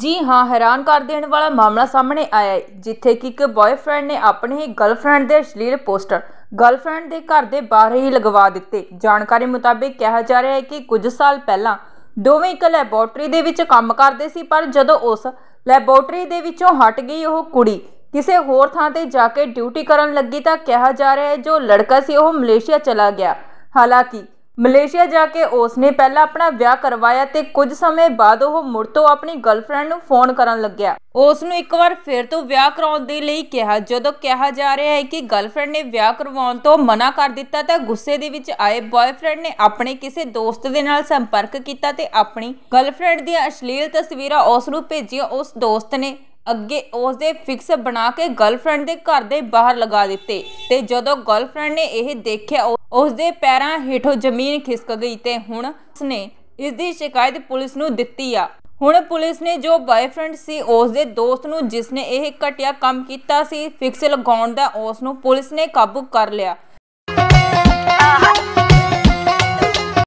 ਜੀ ਹਾਂ ਹੈਰਾਨ ਕਰ ਦੇਣ ਵਾਲਾ ਮਾਮਲਾ ਸਾਹਮਣੇ ਆਇਆ ਹੈ ਜਿੱਥੇ ਕਿ ਇੱਕ ਬॉयਫ੍ਰੈਂਡ ਨੇ ਆਪਣੇ ਹੀ ਗਰਲਫ੍ਰੈਂਡ ਦੇ ਅਸ਼ਲੀਲ ਪੋਸਟਰ ਗਰਲਫ੍ਰੈਂਡ ਦੇ ਘਰ ਦੇ ਬਾਹਰ ਹੀ ਲਗਵਾ ਦਿੱਤੇ ਜਾਣਕਾਰੀ ਮੁਤਾਬਕ ਕਿਹਾ ਜਾ ਰਿਹਾ ਹੈ ਕਿ ਕੁਝ ਸਾਲ ਪਹਿਲਾਂ ਦੋਵੇਂ ਇੱਕ ਲੈਬੋਰਟਰੀ ਦੇ ਵਿੱਚ ਕੰਮ ਕਰਦੇ ਸੀ ਪਰ ਜਦੋਂ ਉਸ ਲੈਬੋਰਟਰੀ ਦੇ ਵਿੱਚੋਂ ਹਟ ਗਈ ਉਹ ਕੁੜੀ ਕਿਸੇ ਹੋਰ ਥਾਂ ਤੇ ਜਾ ਕੇ ਡਿਊਟੀ ਕਰਨ ਲੱਗੀ ਤਾਂ ਕਿਹਾ ਜਾ ਰਿਹਾ ਹੈ ਜੋ ਲੜਕਾ ਸੀ ਉਹ ਮਲੇਸ਼ੀਆ ਚਲਾ ਗਿਆ ਹਾਲਾਂਕਿ ਮਲੇਸ਼ੀਆ ਜਾ ਕੇ ਉਸ ਨੇ ਪਹਿਲਾਂ ਆਪਣਾ ਵਿਆਹ ਕਰਵਾਇਆ ਤੇ ਕੁਝ ਸਮੇਂ ਬਾਅਦ ਉਹ ਮੁੜ ਤੋਂ ਆਪਣੀ ਗਰਲਫ੍ਰੈਂਡ ਨੂੰ ਫੋਨ ਕਰਨ ਲੱਗਿਆ ਉਸ ਨੂੰ ਇੱਕ ਵਾਰ ਫਿਰ ਤੋਂ ਵਿਆਹ ਕਰਾਉਣ ਦੇ ਲਈ ਕਿਹਾ ਜਦੋਂ ਕਿਹਾ ਜਾ ਰਿਹਾ ਹੈ ਕਿ ਗਰਲਫ੍ਰੈਂਡ ਨੇ ਵਿਆਹ ਕਰਵਾਉਣ ਤੋਂ ਮਨਾ ਕਰ ਦਿੱਤਾ ਤਾਂ ਗੁੱਸੇ ਦੇ ਵਿੱਚ ਆਏ ਬॉयਫ੍ਰੈਂਡ ਨੇ ਆਪਣੇ ਕਿਸੇ ਦੋਸਤ ਦੇ ਨਾਲ ਸੰਪਰਕ ਕੀਤਾ ਤੇ ਆਪਣੀ ਗਰਲਫ੍ਰੈਂਡ ਦੀਆਂ ਅਸ਼ਲੀਲ ਤਸਵੀਰਾਂ ਉਸ ਨੂੰ ਭੇਜੀਆਂ ਉਸ ਦੋਸਤ ਨੇ ਅੱਗੇ ਉਸ ਦੇ ਫਿਕਸ ਬਣਾ ਕੇ ਗਰਲਫ੍ਰੈਂਡ ਦੇ ਘਰ ਦੇ ਬਾਹਰ ਲਗਾ ਦਿੱਤੇ ਤੇ ਜਦੋਂ ਗਰਲਫ੍ਰੈਂਡ ਨੇ ਇਹ ਦੇਖਿਆ ਉਸ ਦੇ ਪੈਰਾਂ ਹੇਠੋਂ ਜ਼ਮੀਨ ਖਿਸਕ ਗਈ ਤੇ ਹੁਣ ਉਸਨੇ ਇਸ ਦੀ ਸ਼ਿਕਾਇਤ ਪੁਲਿਸ ਨੂੰ ਦਿੱਤੀ ਆ ਹੁਣ ਪੁਲਿਸ ਨੇ ਜੋ ਬॉयਫ੍ਰੈਂਡ ਸੀ ਉਸ ਦੇ ਦੋਸਤ ਨੂੰ ਜਿਸ ਨੇ ਇਹ ਘਟਿਆ ਕੰਮ ਕੀਤਾ ਸੀ ਫਿਕਸ ਲਗਾਉਣ ਦਾ ਉਸ ਨੂੰ ਪੁਲਿਸ ਨੇ ਕਾਬੂ ਕਰ ਲਿਆ